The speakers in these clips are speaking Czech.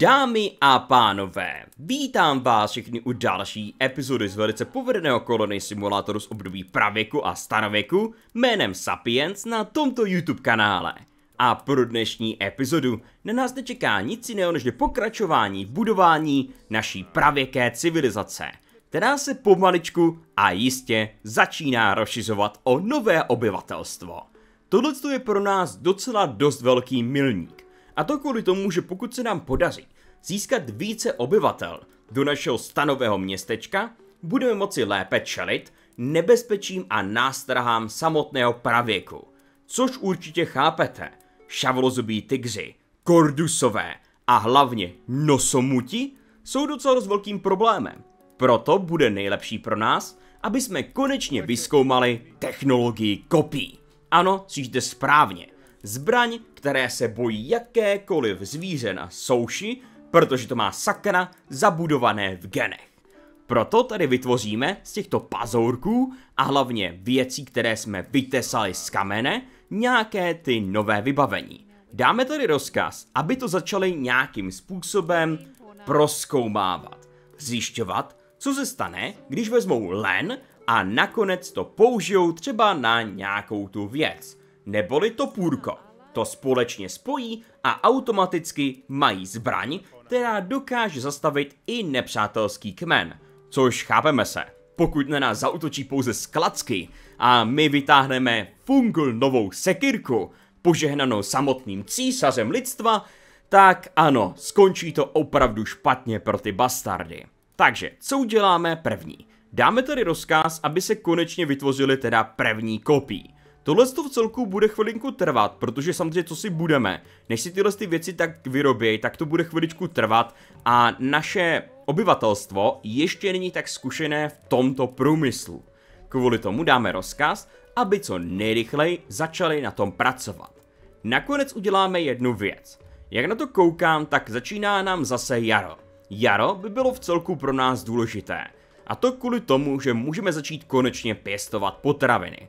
Dámy a pánové, vítám vás všechny u další epizody z velice povedeného kolony simulátoru z období pravěku a starověku jménem Sapiens na tomto YouTube kanále. A pro dnešní epizodu na nás nečeká nic jiného než pokračování v budování naší pravěké civilizace, která se pomaličku a jistě začíná rozšizovat o nové obyvatelstvo. Tohle je pro nás docela dost velký milník a to kvůli tomu, že pokud se nám podaří získat více obyvatel do našeho stanového městečka, budeme moci lépe čelit nebezpečím a nástrahám samotného pravěku. Což určitě chápete, šavlozubí tygři, kordusové a hlavně nosomuti jsou docela dost velkým problémem. Proto bude nejlepší pro nás, aby jsme konečně vyskoumali technologii kopí. Ano, slyšíte správně. Zbraň, které se bojí jakékoliv zvíře na souši, protože to má sakra zabudované v genech. Proto tady vytvoříme z těchto pazourků a hlavně věcí, které jsme vytesali z kamene, nějaké ty nové vybavení. Dáme tady rozkaz, aby to začali nějakým způsobem proskoumávat, zjišťovat, co se stane, když vezmou len a nakonec to použijou třeba na nějakou tu věc neboli topůrko. To společně spojí a automaticky mají zbraň, která dokáže zastavit i nepřátelský kmen. Což chápeme se, pokud na nás zautočí pouze sklacky a my vytáhneme fungl novou sekirku, požehnanou samotným císařem lidstva, tak ano, skončí to opravdu špatně pro ty bastardy. Takže, co uděláme první? Dáme tady rozkaz, aby se konečně vytvořili teda první kopii. Tohle to v celku bude chvilinku trvat, protože samozřejmě co si budeme, než si tyhle ty věci tak vyrobějí, tak to bude chviličku trvat a naše obyvatelstvo ještě není tak zkušené v tomto průmyslu. Kvůli tomu dáme rozkaz, aby co nejrychleji začali na tom pracovat. Nakonec uděláme jednu věc. Jak na to koukám, tak začíná nám zase jaro. Jaro by bylo v celku pro nás důležité. A to kvůli tomu, že můžeme začít konečně pěstovat potraviny.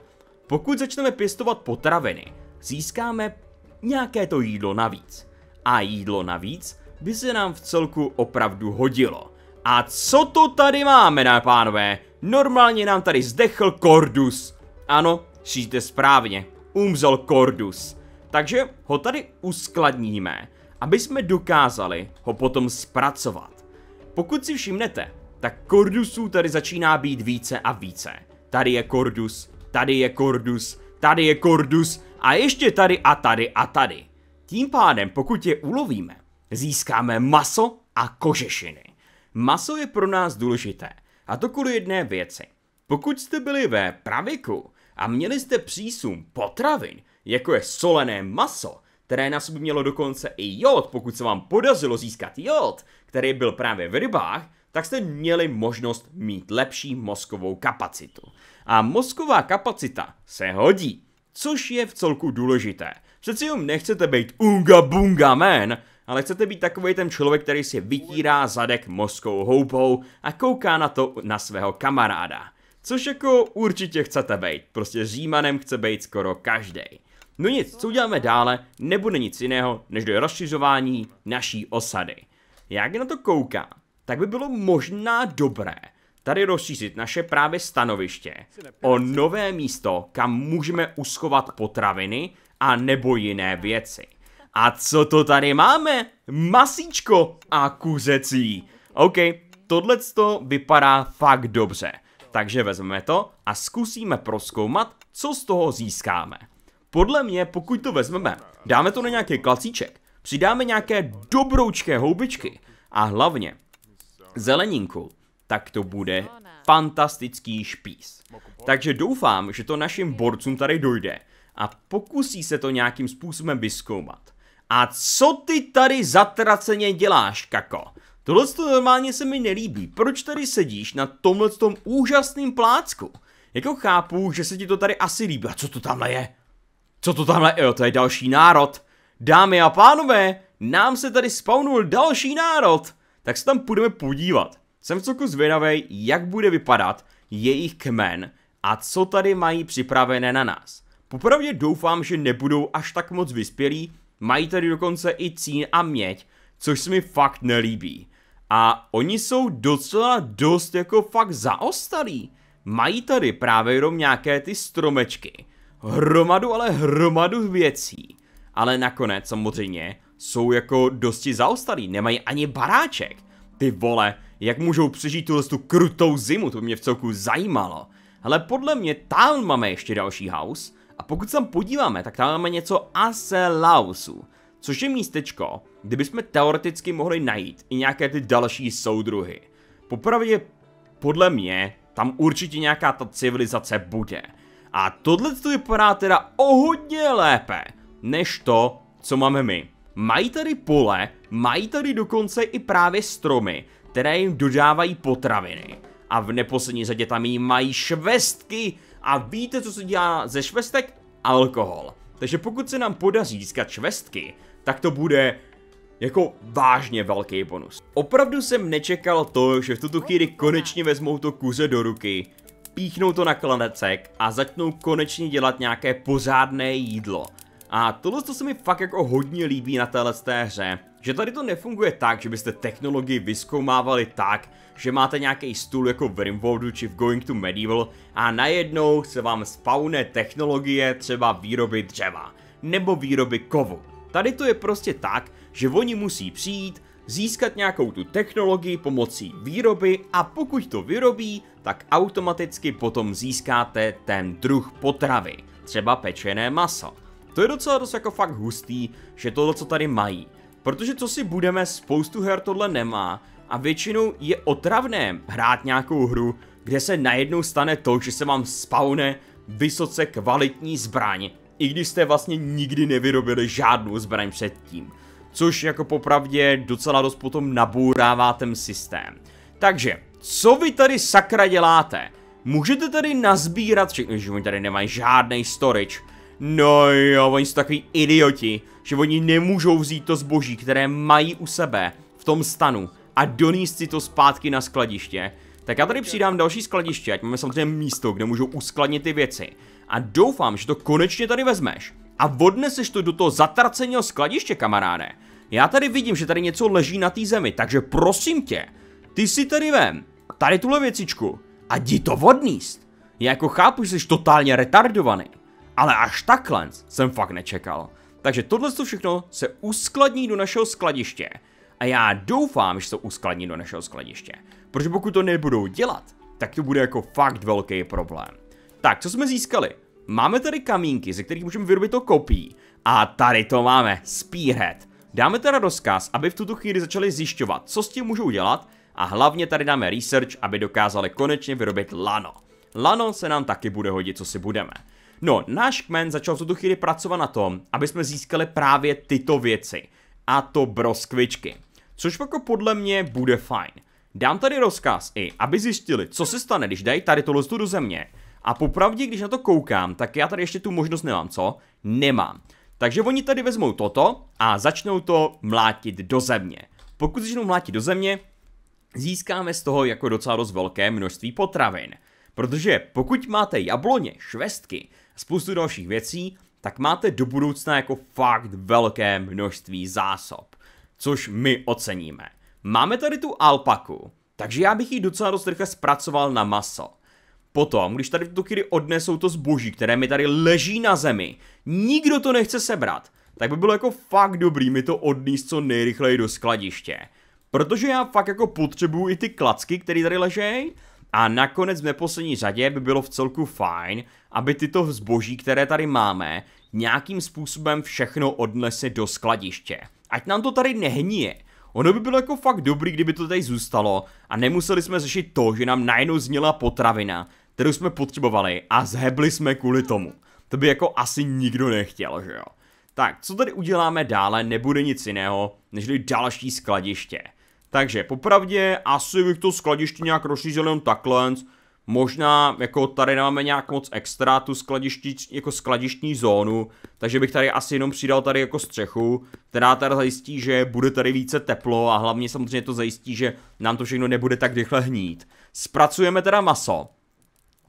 Pokud začneme pěstovat potraviny, získáme nějaké to jídlo navíc. A jídlo navíc by se nám v celku opravdu hodilo. A co to tady máme, na pánové? Normálně nám tady zdechl Kordus. Ano, šíte správně, Umzel Kordus. Takže ho tady uskladníme, aby jsme dokázali ho potom zpracovat. Pokud si všimnete, tak Kordusů tady začíná být více a více. Tady je Kordus, tady je Kordus, tady je Kordus a ještě tady a tady a tady. Tím pádem, pokud je ulovíme, získáme maso a kožešiny. Maso je pro nás důležité, a to kvůli jedné věci. Pokud jste byli ve praviku a měli jste přísun potravin, jako je solené maso, které na sobě mělo dokonce i jod, pokud se vám podařilo získat jod, který byl právě v rybách, tak jste měli možnost mít lepší mozkovou kapacitu. A mozková kapacita se hodí, což je v celku důležité. Přeci jenom nechcete být unga bunga man, ale chcete být takový ten člověk, který si vytírá zadek mozkou houpou a kouká na to na svého kamaráda. Což jako určitě chcete být, prostě římanem chce být skoro každý. No nic, co uděláme dále, nebude nic jiného, než do rozšiřování naší osady. Jak na to koukám, tak by bylo možná dobré tady rozšířit naše právě stanoviště o nové místo, kam můžeme uschovat potraviny a nebo jiné věci. A co to tady máme? Masíčko a kuzecí. OK, to vypadá fakt dobře. Takže vezmeme to a zkusíme proskoumat, co z toho získáme. Podle mě, pokud to vezmeme, dáme to na nějaký klacíček, přidáme nějaké dobroučké houbičky a hlavně zeleninku, tak to bude no fantastický špís. Takže doufám, že to našim hm. borcům tady dojde a pokusí se to nějakým způsobem vyskoumat. A co ty tady zatraceně děláš, kako? Tohle to normálně se mi nelíbí. Proč tady sedíš na tomhle tom úžasným plácku? Jako chápu, že se ti to tady asi líbí. A co to tamhle je? Co to tamhle je? Jo, to je další národ. Dámy a pánové, nám se tady spawnul další národ tak se tam půjdeme podívat. Jsem v celku zvědavý, jak bude vypadat jejich kmen a co tady mají připravené na nás. Popravdě doufám, že nebudou až tak moc vyspělí, mají tady dokonce i cín a měď, což se mi fakt nelíbí. A oni jsou docela dost jako fakt zaostalí. Mají tady právě jenom nějaké ty stromečky. Hromadu, ale hromadu věcí. Ale nakonec samozřejmě jsou jako dosti zaostalí, nemají ani baráček. Ty vole, jak můžou přežít tuhle tu krutou zimu, to mě v celku zajímalo. Ale podle mě tam máme ještě další house a pokud se tam podíváme, tak tam máme něco Aselausu, což je místečko, kde bychom teoreticky mohli najít i nějaké ty další soudruhy. Popravdě, podle mě, tam určitě nějaká ta civilizace bude. A tohle to vypadá teda o hodně lépe, než to, co máme my. Mají tady pole, mají tady dokonce i právě stromy, které jim dodávají potraviny. A v neposlední řadě tam jí mají švestky a víte, co se dělá ze švestek? Alkohol. Takže pokud se nám podaří získat švestky, tak to bude jako vážně velký bonus. Opravdu jsem nečekal to, že v tuto chvíli konečně vezmou to kuře do ruky, píchnou to na klanecek a začnou konečně dělat nějaké pořádné jídlo. A tohle to se mi fakt jako hodně líbí na téhle té hře. Že tady to nefunguje tak, že byste technologii vyskoumávali tak, že máte nějaký stůl jako v Rimworldu či v Going to Medieval a najednou se vám spawne technologie třeba výroby dřeva nebo výroby kovu. Tady to je prostě tak, že oni musí přijít, získat nějakou tu technologii pomocí výroby a pokud to vyrobí, tak automaticky potom získáte ten druh potravy, třeba pečené maso. To je docela dost jako fakt hustý, že tohle co tady mají. Protože co si budeme, spoustu her tohle nemá a většinou je otravné hrát nějakou hru, kde se najednou stane to, že se vám spawne vysoce kvalitní zbraň, i když jste vlastně nikdy nevyrobili žádnou zbraň předtím. Což jako popravdě docela dost potom nabourává ten systém. Takže, co vy tady sakra děláte? Můžete tady nazbírat všechno, že oni tady nemají žádný storage, No jo, oni jsou takový idioti, že oni nemůžou vzít to zboží, které mají u sebe v tom stanu a donést si to zpátky na skladiště. Tak já tady přidám další skladiště, ať máme samozřejmě místo, kde můžou uskladnit ty věci. A doufám, že to konečně tady vezmeš. A odneseš to do toho zatraceného skladiště, kamaráde. Já tady vidím, že tady něco leží na té zemi, takže prosím tě, ty si tady vem, tady tuhle věcičku a jdi to odníst. Já jako chápu, že jsi totálně retardovaný, ale až takhle jsem fakt nečekal. Takže tohle to všechno se uskladní do našeho skladiště. A já doufám, že se uskladní do našeho skladiště. Protože pokud to nebudou dělat, tak to bude jako fakt velký problém. Tak, co jsme získali? Máme tady kamínky, ze kterých můžeme vyrobit to kopí. A tady to máme, Spearhead. Dáme teda rozkaz, aby v tuto chvíli začali zjišťovat, co s tím můžou dělat a hlavně tady dáme research, aby dokázali konečně vyrobit lano. Lano se nám taky bude hodit, co si budeme. No, náš kmen začal v tuto chvíli pracovat na tom, aby jsme získali právě tyto věci. A to broskvičky. Což jako podle mě bude fajn. Dám tady rozkaz i, aby zjistili, co se stane, když dají tady tohle do země. A popravdě, když na to koukám, tak já tady ještě tu možnost nemám, co? Nemám. Takže oni tady vezmou toto a začnou to mlátit do země. Pokud začnou mlátit do země, získáme z toho jako docela dost velké množství potravin. Protože pokud máte jabloně, švestky, spoustu dalších věcí, tak máte do budoucna jako fakt velké množství zásob, což my oceníme. Máme tady tu alpaku, takže já bych ji docela dost rychle zpracoval na maso. Potom, když tady v tuto chvíli odnesou to zboží, které mi tady leží na zemi, nikdo to nechce sebrat, tak by bylo jako fakt dobrý mi to odníst co nejrychleji do skladiště. Protože já fakt jako potřebuju i ty klacky, které tady ležejí, a nakonec v neposlední řadě by bylo v celku fajn, aby tyto zboží, které tady máme, nějakým způsobem všechno odnesli do skladiště. Ať nám to tady nehníje. Ono by bylo jako fakt dobrý, kdyby to tady zůstalo a nemuseli jsme řešit to, že nám najednou zněla potravina, kterou jsme potřebovali a zhebli jsme kvůli tomu. To by jako asi nikdo nechtěl, že jo. Tak, co tady uděláme dále, nebude nic jiného, než další skladiště. Takže popravdě asi bych to skladiště nějak rozšířil jenom takhle, Možná jako tady nemáme nějak moc extra tu skladiští, jako skladištní zónu, takže bych tady asi jenom přidal tady jako střechu, která tady zajistí, že bude tady více teplo a hlavně samozřejmě to zajistí, že nám to všechno nebude tak rychle hnít. Zpracujeme teda maso.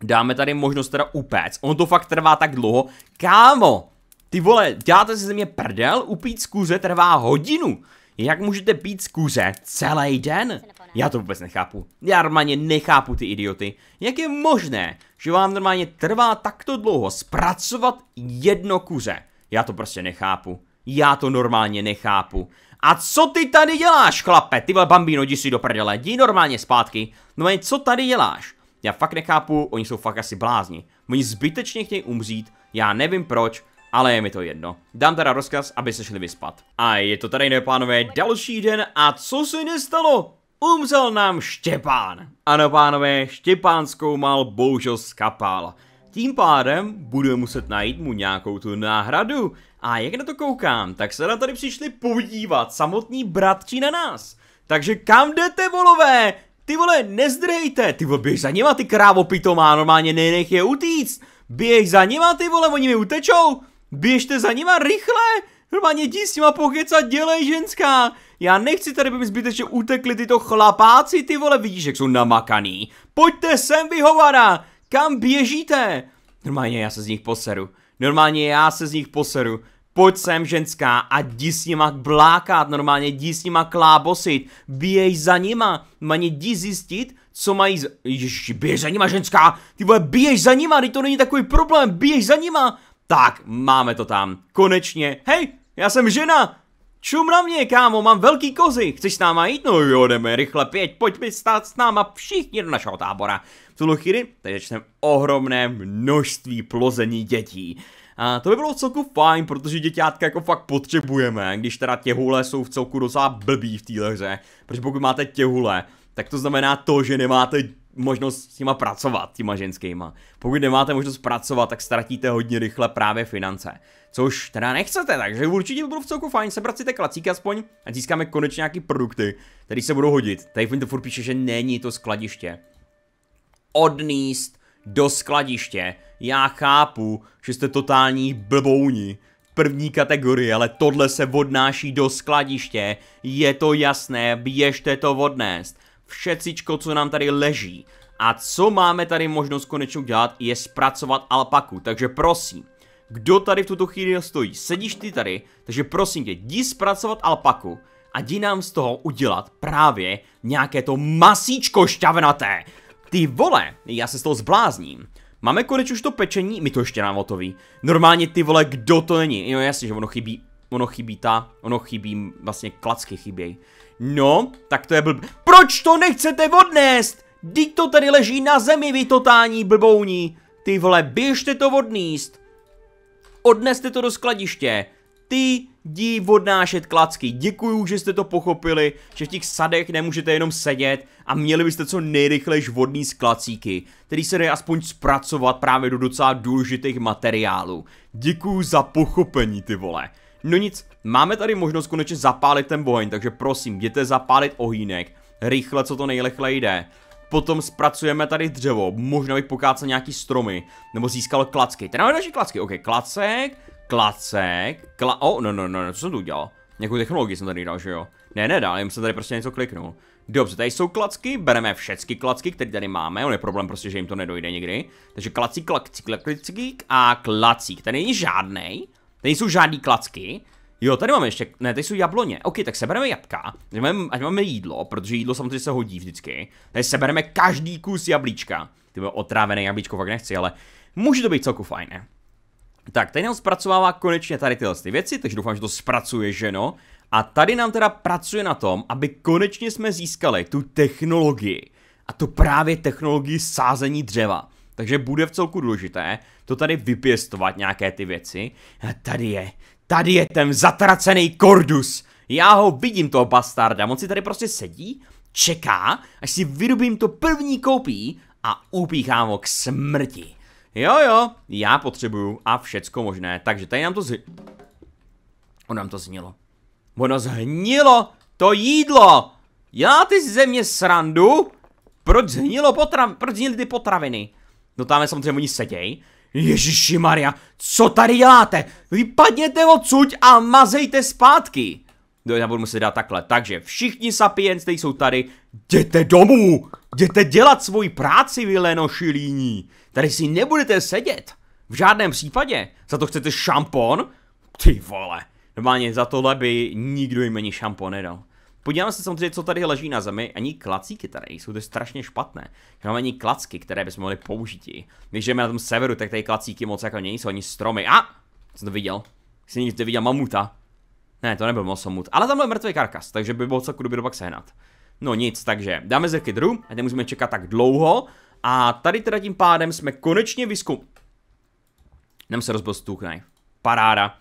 Dáme tady možnost teda upéct. On to fakt trvá tak dlouho. Kámo, ty vole, děláte si ze mě prdel? Upít z kůře trvá hodinu. Jak můžete být z kuře celý den? Já to vůbec nechápu. Já normálně nechápu ty idioty. Jak je možné, že vám normálně trvá takto dlouho zpracovat jedno kuře? Já to prostě nechápu. Já to normálně nechápu. A co ty tady děláš, chlape? Ty vole bambino, jdi si do prdele, jdi normálně zpátky. No a co tady děláš? Já fakt nechápu, oni jsou fakt asi blázni. Oni zbytečně chtějí umřít, já nevím proč, ale je mi to jedno. Dám teda rozkaz, aby se šli vyspat. A je to tady, ne, pánové, další den a co se nestalo? Umřel nám Štěpán. Ano, pánové, Štěpán zkoumal, bohužel skapal. Tím pádem bude muset najít mu nějakou tu náhradu. A jak na to koukám, tak se na tady přišli podívat samotní bratři na nás. Takže kam jdete, volové? Ty vole, nezdrejte, ty vole, běž za nima, ty krávo pitomá, normálně nenech je utíct. Běž za nima, ty vole, oni mi utečou. Běžte za nima rychle! Normálně jdi s nima pokecat, dělej ženská! Já nechci tady, by mi zbytečně utekli tyto chlapáci, ty vole, vidíš, jak jsou namakaný. Pojďte sem, vyhovara! Kam běžíte? Normálně já se z nich poseru. Normálně já se z nich poseru. Pojď sem ženská a jdi s nima blákat, normálně jdi s nima klábosit, běž za nima, normálně jdi zjistit, co mají z... Ježiši, běž za nima ženská, ty vole, běž za nima, teď to není takový problém, běž za nima, tak, máme to tam. Konečně. Hej, já jsem žena! Čum na mě, kámo, mám velký kozy. Chceš s náma jít? No jo, jdeme rychle pět, pojďme stát s náma všichni do našeho tábora. V tuhle chvíli tady začneme ohromné množství plození dětí. A to by bylo celku fajn, protože děťátka jako fakt potřebujeme, když teda těhule jsou v celku docela blbý v téhle hře. Protože pokud máte těhule, tak to znamená to, že nemáte možnost s nima pracovat, těma ženskýma. Pokud nemáte možnost pracovat, tak ztratíte hodně rychle právě finance. Což teda nechcete, takže určitě by bylo v celku fajn sebrat si ty klacíky aspoň a získáme konečně nějaký produkty, které se budou hodit. Tady mi to furt píše, že není to skladiště. Odníst do skladiště. Já chápu, že jste totální blbouni, první kategorie, ale tohle se odnáší do skladiště, je to jasné, běžte to odnést všecičko, co nám tady leží. A co máme tady možnost konečně udělat, je zpracovat alpaku, takže prosím, kdo tady v tuto chvíli stojí, sedíš ty tady, takže prosím tě, jdi zpracovat alpaku a jdi nám z toho udělat právě nějaké to masíčko šťavnaté. Ty vole, já se z toho zblázním. Máme konečně už to pečení, my to ještě nám hotový. Normálně ty vole, kdo to není? Jo jasně, že ono chybí ono chybí ta, ono chybí, vlastně klacky chybějí. No, tak to je blb... Proč to nechcete odnést? Teď to tady leží na zemi, vy totální blbouní. Ty vole, běžte to odníst. Odneste to do skladiště. Ty dí odnášet klacky. Děkuju, že jste to pochopili, že v těch sadech nemůžete jenom sedět a měli byste co nejrychlejš vodní sklacíky, který se dají aspoň zpracovat právě do docela důležitých materiálů. Děkuju za pochopení, ty vole. No nic, máme tady možnost konečně zapálit ten boheň, takže prosím, jděte zapálit ohýnek. Rychle, co to nejrychleji jde. Potom zpracujeme tady dřevo, možná bych pokácel nějaký stromy, nebo získal klacky. Tady máme další klacky, ok, klacek, klacek, kla... O, oh, no, no, no, no, co jsem tu udělal? Nějakou technologii jsem tady dal, že jo? Ne, ne, dál, jsem tady prostě něco kliknul. Dobře, tady jsou klacky, bereme všechny klacky, které tady máme, on je problém prostě, že jim to nedojde někdy. Takže klacík, klacík, klacík a klacík, tady není žádnej. Tady jsou žádný klacky. Jo, tady máme ještě, ne, tady jsou jabloně. OK, tak sebereme jabka, ať máme, ať máme jídlo, protože jídlo samozřejmě se hodí vždycky. Tady sebereme každý kus jablíčka. Ty bylo otrávené jablíčko, fakt nechci, ale může to být celku fajné. Tak, tady nám zpracovává konečně tady tyhle ty věci, takže doufám, že to zpracuje, že no. A tady nám teda pracuje na tom, aby konečně jsme získali tu technologii. A to právě technologii sázení dřeva. Takže bude v celku důležité to tady vypěstovat nějaké ty věci. A tady je, tady je ten zatracený Kordus. Já ho vidím toho bastarda, on si tady prostě sedí, čeká, až si vyrobím to první koupí a upíchám ho k smrti. Jo jo, já potřebuju a všecko možné, takže tady nám to z... On nám to zhnilo. Ono zhnilo to jídlo! Já ty země mě srandu? Proč zhnilo potra... proč zhnily ty potraviny? No tam samozřejmě oni seděj. Ježiši Maria, co tady děláte? Vypadněte odsuť a mazejte zpátky. No, já budu muset dát takhle. Takže všichni sapiens, kteří jsou tady, jděte domů! Jděte dělat svoji práci, vileno šilíní. Tady si nebudete sedět! V žádném případě! Za to chcete šampon? Ty vole! Normálně za tohle by nikdo jim ani šampon nedal. Podíváme se samozřejmě, co tady leží na zemi. Ani klacíky tady jsou, to strašně špatné. máme ani klacky, které bychom mohli použít. Když jdeme na tom severu, tak tady klacíky moc jako nejsou, ani stromy. A! co Jsem to viděl. Jsem někdy viděl mamuta. Ne, to nebyl moc mamut. ale tam byl mrtvý karkas, takže by bylo celku kdyby pak sehnat. No nic, takže dáme zrky dru, a nemusíme čekat tak dlouho. A tady teda tím pádem jsme konečně vyskum... Nem se rozbil stuk Paráda.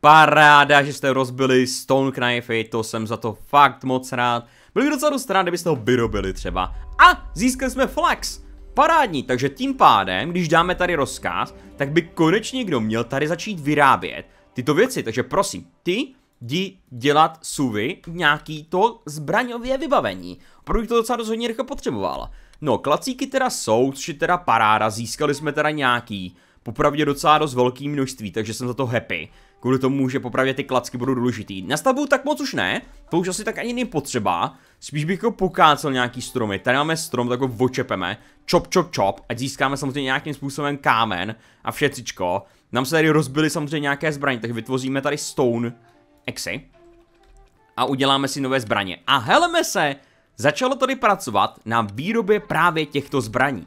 Paráda, že jste rozbili Stone Knife, to jsem za to fakt moc rád. Byl bych docela dost rád, kdybyste ho vyrobili třeba. A získali jsme Flex! Parádní, takže tím pádem, když dáme tady rozkaz, tak by konečně někdo měl tady začít vyrábět tyto věci, takže prosím, ty jdi dělat suvy nějaký to zbraňově vybavení. Opravdu to docela rozhodně rychle potřeboval. No, klacíky teda jsou, což je teda paráda, získali jsme teda nějaký, popravdě docela dost velký množství, takže jsem za to happy kvůli tomu, že popravdě ty klacky budou důležitý. Na stavbu tak moc už ne, to už asi tak ani není potřeba, spíš bych jako pokácel nějaký stromy. Tady máme strom, tak ho očepeme, čop čop čop, ať získáme samozřejmě nějakým způsobem kámen a všecičko. Nám se tady rozbily samozřejmě nějaké zbraně, tak vytvoříme tady stone exy a uděláme si nové zbraně. A heleme se, začalo tady pracovat na výrobě právě těchto zbraní.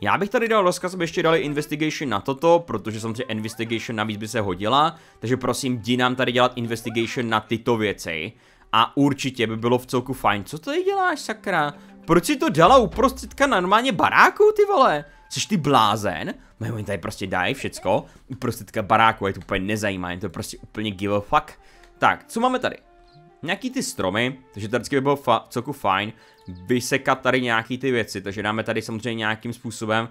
Já bych tady dal rozkaz, aby ještě dali investigation na toto, protože samozřejmě investigation navíc by se hodila, takže prosím, jdi nám tady dělat investigation na tyto věci. A určitě by bylo v celku fajn. Co tady děláš, sakra? Proč si to dala uprostředka normálně baráku, ty vole? Jsi ty blázen? Mají no, oni tady prostě dají všecko. Uprostředka baráku je to úplně nezajímá, je to prostě úplně give a fuck. Tak, co máme tady? nějaký ty stromy, takže tady by bylo fa fajn vysekat tady nějaký ty věci, takže dáme tady samozřejmě nějakým způsobem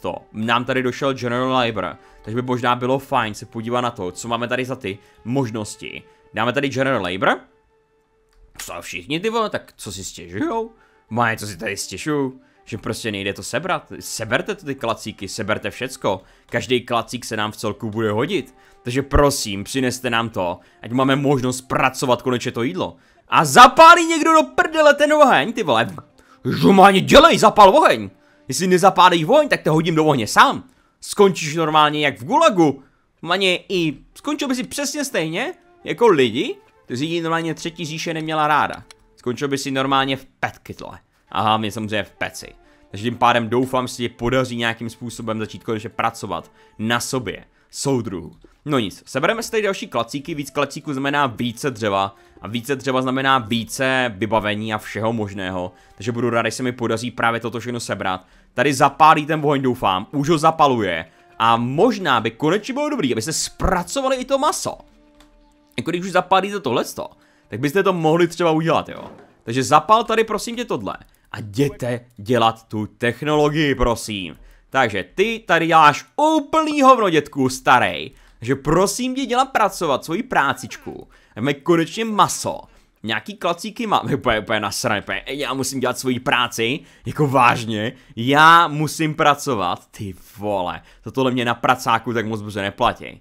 to. Nám tady došel General Labor, takže by možná bylo fajn se podívat na to, co máme tady za ty možnosti. Dáme tady General Labor. Co všichni ty vole, tak co si stěžujou? Má co si tady stěžují? že prostě nejde to sebrat. Seberte to ty klacíky, seberte všecko. Každý klacík se nám v celku bude hodit. Takže prosím, přineste nám to, ať máme možnost pracovat konečně to jídlo. A zapálí někdo do prdele ten oheň, ty vole. Žumáni, dělej, zapal oheň. Jestli nezapálí oheň, tak to hodím do ohně sám. Skončíš normálně jak v gulagu. Maně i skončil by si přesně stejně, jako lidi, kteří normálně třetí říše neměla ráda. Skončil by si normálně v petkytle. Aha, mě samozřejmě v peci. Takže tím pádem doufám, že se podaří nějakým způsobem začít konečně pracovat na sobě, soudruhu. No nic, sebereme si tady další klacíky, víc klacíků znamená více dřeva a více dřeva znamená více vybavení a všeho možného, takže budu rád, když se mi podaří právě toto všechno sebrat. Tady zapálí ten oheň doufám, už ho zapaluje a možná by konečně bylo dobrý, aby se zpracovali i to maso. Jako když už zapálíte tohleto, tak byste to mohli třeba udělat, jo. Takže zapal tady prosím tě tohle a jděte dělat tu technologii, prosím. Takže ty tady děláš úplný hovno, dětku, starý. Takže prosím tě dělat pracovat svoji prácičku. Máme konečně maso. Nějaký klacíky máme, úplně, úplně nasrané, úplně, já musím dělat svoji práci, jako vážně, já musím pracovat, ty vole, to tohle mě na pracáku tak moc dobře neplatí.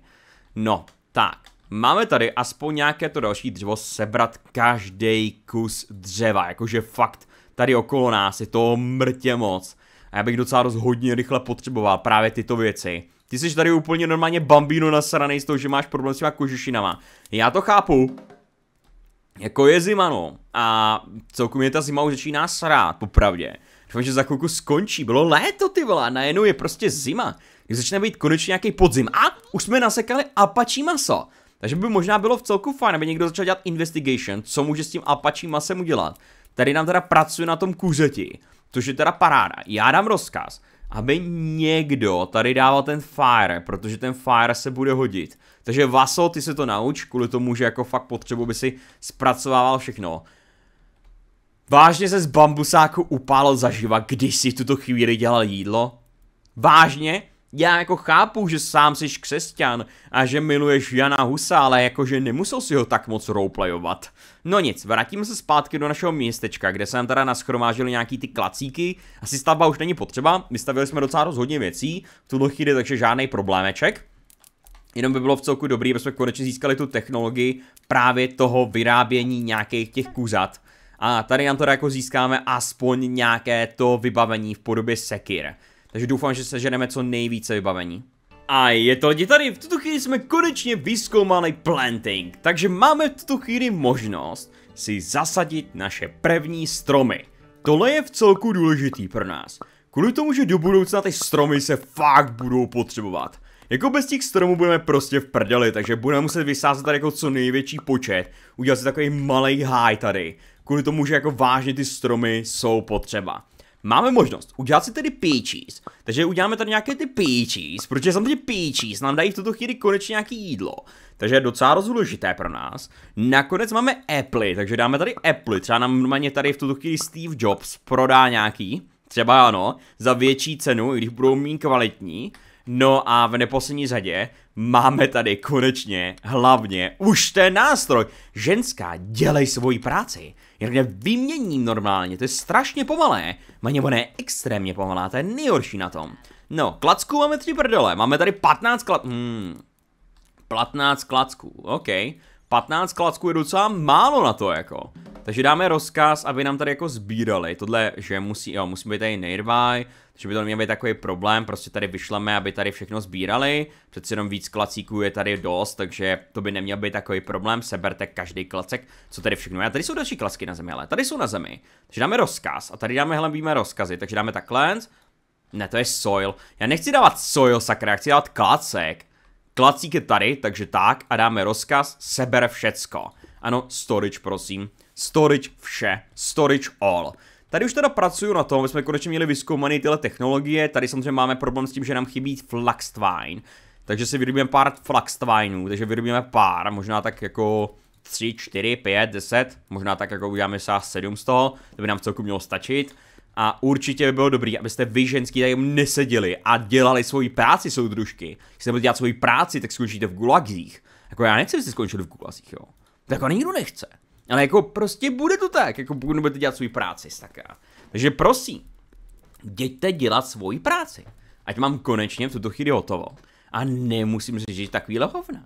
No, tak, máme tady aspoň nějaké to další dřevo, sebrat každý kus dřeva, jakože fakt tady okolo nás, je to mrtě moc. A já bych docela dost hodně rychle potřeboval právě tyto věci. Ty jsi tady úplně normálně bambino nasranej s toho, že máš problém s těma kožušinama. Já to chápu. Jako je zima, no. A celku mě ta zima už začíná srát, popravdě. Doufám, že za chvilku skončí. Bylo léto, ty vole, najednou je prostě zima. Když začne být konečně nějaký podzim. A už jsme nasekali apačí maso. Takže by možná bylo v celku fajn, aby někdo začal dělat investigation, co může s tím apačí masem udělat. Tady nám teda pracuje na tom kuřeti, což je teda paráda. Já dám rozkaz, aby někdo tady dával ten fire, protože ten fire se bude hodit. Takže Vaso, ty se to nauč, kvůli tomu, že jako fakt potřebu by si zpracovával všechno. Vážně se z bambusáku upálil zaživa, když si tuto chvíli dělal jídlo? Vážně? já jako chápu, že sám jsi křesťan a že miluješ Jana Husa, ale jakože nemusel si ho tak moc roleplayovat. No nic, vrátíme se zpátky do našeho městečka, kde jsem teda naschromážili nějaký ty klacíky. Asi stavba už není potřeba, vystavili jsme docela dost hodně věcí, v tuto chvíli takže žádný problémeček. Jenom by bylo v celku dobrý, aby jsme konečně získali tu technologii právě toho vyrábění nějakých těch kůzat. A tady nám teda jako získáme aspoň nějaké to vybavení v podobě sekir. Takže doufám, že seženeme co nejvíce vybavení. A je to lidi tady, v tuto chvíli jsme konečně vyskoumali planting, takže máme v tuto chvíli možnost si zasadit naše první stromy. Tohle je v celku důležitý pro nás. Kvůli tomu, že do budoucna ty stromy se fakt budou potřebovat. Jako bez těch stromů budeme prostě v prdeli, takže budeme muset vysázet tady jako co největší počet. Udělat si takový malý háj tady. Kvůli tomu, že jako vážně ty stromy jsou potřeba máme možnost udělat si tedy peaches. Takže uděláme tady nějaké ty peaches, protože samozřejmě peaches nám dají v tuto chvíli konečně nějaké jídlo. Takže je docela důležité pro nás. Nakonec máme Apple, takže dáme tady Apple. Třeba nám normálně tady v tuto chvíli Steve Jobs prodá nějaký, třeba ano, za větší cenu, i když budou méně kvalitní. No a v neposlední řadě máme tady konečně hlavně už ten nástroj. Ženská, dělej svoji práci. Někde vyměním normálně, to je strašně pomalé. Maně ona je extrémně pomalá, to je nejhorší na tom. No, klacku máme tři prdele, máme tady 15 klacků. Hmm. 15 klacků, OK. 15 klacků je docela málo na to, jako. Takže dáme rozkaz, aby nám tady jako sbírali. Tohle, že musí, jo, musí být tady nearby, takže by to neměl být takový problém, prostě tady vyšleme, aby tady všechno sbírali. přeci jenom víc klacíků je tady dost, takže to by neměl být takový problém, seberte každý klacek, co tady všechno je. A tady jsou další klacky na zemi, ale tady jsou na zemi. Takže dáme rozkaz a tady dáme, hele, víme rozkazy, takže dáme takhle. Ne, to je soil. Já nechci dávat soil, sakra, já chci dávat klacek. Klacík je tady, takže tak a dáme rozkaz, seber všecko. Ano, storage prosím, Storage vše, storage all. Tady už teda pracuju na tom, aby jsme konečně měli vyzkoumané tyhle technologie, tady samozřejmě máme problém s tím, že nám chybí twine, Takže si vyrobíme pár twineů, takže vyrobíme pár, možná tak jako 3, 4, 5, 10, možná tak jako uděláme se 7 z toho, to by nám celku mělo stačit. A určitě by bylo dobrý, abyste vy ženský tady neseděli a dělali svoji práci soudružky. Když budete dělat svoji práci, tak skončíte v gulagzích. Jako já nechci, abyste skončili v gulazích, jo. Tak jako nikdo nechce. Ale jako prostě bude to tak, jako pokud nebudete dělat svůj práci, taká. Takže prosím, jděte dělat svoji práci. Ať mám konečně v tuto chvíli hotovo. A nemusím řešit takovýhle hovna.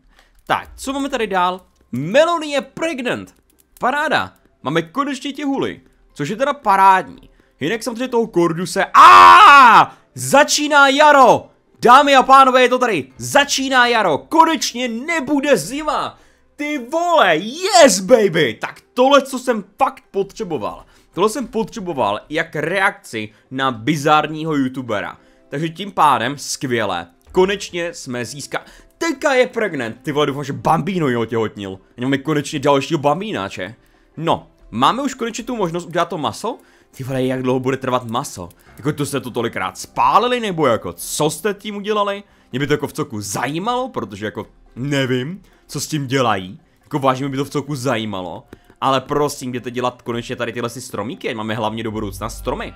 Tak, co máme tady dál? Melanie je pregnant. Paráda. Máme konečně těhuly. Což je teda parádní. Jinak samozřejmě toho Korduse. A Začíná jaro! Dámy a pánové, je to tady. Začíná jaro. Konečně nebude zima. Ty vole, yes baby! Tak tohle, co jsem fakt potřeboval. Tohle jsem potřeboval jak reakci na bizarního youtubera. Takže tím pádem skvěle. Konečně jsme získali... teďka je pregnant, ty vole doufám, že Bambino ji jenom Máme konečně dalšího Bambínáče. No, máme už konečně tu možnost udělat to maso? Ty vole, jak dlouho bude trvat maso? Jako to jste to tolikrát spálili, nebo jako co jste tím udělali? Mě by to jako v coku zajímalo, protože jako nevím co s tím dělají. Jako vážně by to v celku zajímalo. Ale prosím, jděte dělat konečně tady tyhle si stromíky, máme hlavně do budoucna stromy.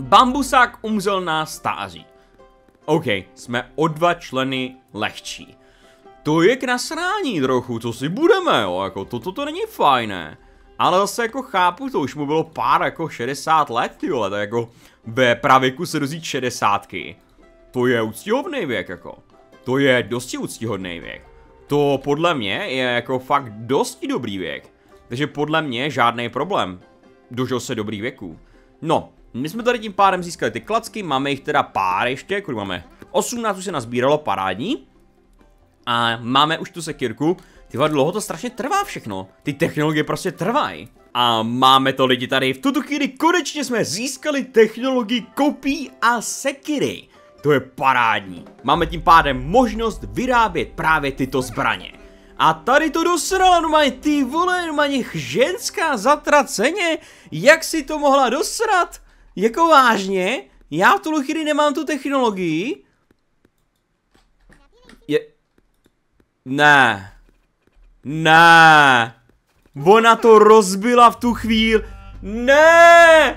Bambusák umřel na stáří. OK, jsme o dva členy lehčí. To je k nasrání trochu, co si budeme, jo, jako toto to, to není fajné. Ale zase jako chápu, to už mu bylo pár jako 60 let, ty vole, tak jako ve pravěku se dozít 60. To je úctihodný věk, jako. To je dosti úctihodný věk. To podle mě je jako fakt dost dobrý věk. Takže podle mě žádný problém. Dožil se dobrý věků. No, my jsme tady tím pádem získali ty klacky, máme jich teda pár ještě, kudy máme? 18 už se nazbíralo, parádní. A máme už tu sekirku. Ty dlouho to strašně trvá všechno. Ty technologie prostě trvají. A máme to lidi tady. V tuto chvíli konečně jsme získali technologii kopí a sekiry. To je parádní. Máme tím pádem možnost vyrábět právě tyto zbraně. A tady to dosrala, normálně ty vole, normálně ženská zatraceně, jak si to mohla dosrat? Jako vážně? Já v tuhle chvíli nemám tu technologii. Je... Ne. Ne. Ona to rozbila v tu chvíli. Ne!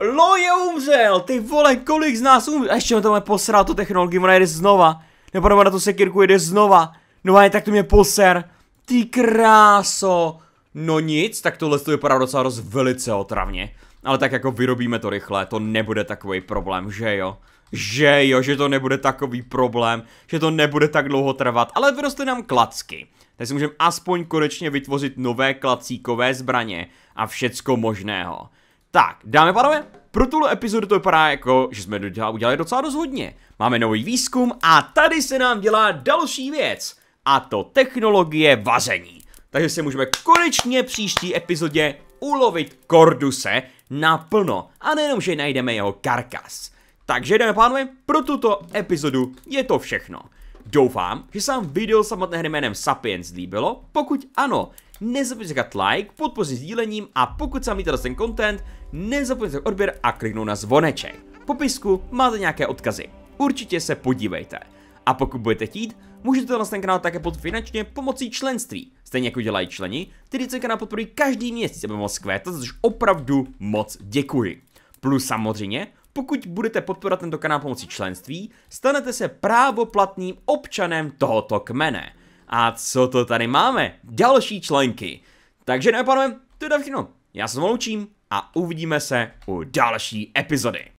Loje umřel, ty vole, kolik z nás umřel, a ještě mi tohle posral to technologii, ona jede znova, nebo ona na tu sekirku jede znova, no je tak to mě poser, ty kráso, no nic, tak tohle to vypadá docela dost velice otravně, ale tak jako vyrobíme to rychle, to nebude takový problém, že jo? Že jo, že to nebude takový problém, že to nebude tak dlouho trvat, ale vyrostly nám klacky. Tak si můžeme aspoň konečně vytvořit nové klacíkové zbraně a všecko možného. Tak, dámy pánové, pro tuhle epizodu to vypadá jako, že jsme udělali docela dost hodně. Máme nový výzkum a tady se nám dělá další věc. A to technologie vaření. Takže se můžeme konečně příští epizodě ulovit Korduse naplno. A nejenom, že najdeme jeho karkas. Takže dámy pánové, pro tuto epizodu je to všechno. Doufám, že se vám video samotné hry jménem Sapiens líbilo. Pokud ano, nezapomeňte říkat like, podpořit sdílením a pokud se vám líbil ten content, nezapomeňte odběr a kliknout na zvoneček. V popisku máte nějaké odkazy. Určitě se podívejte. A pokud budete chtít, můžete na ten kanál také podpořit finančně pomocí členství, stejně jako dělají členi, kteří se kanál podporují každý měsíc, aby mohl skvétat, což opravdu moc děkuji. Plus samozřejmě, pokud budete podporovat tento kanál pomocí členství, stanete se právoplatným občanem tohoto kmene. A co to tady máme? Další členky. Takže ne, pánové, to je všechno. Já se loučím a uvidíme se u další epizody.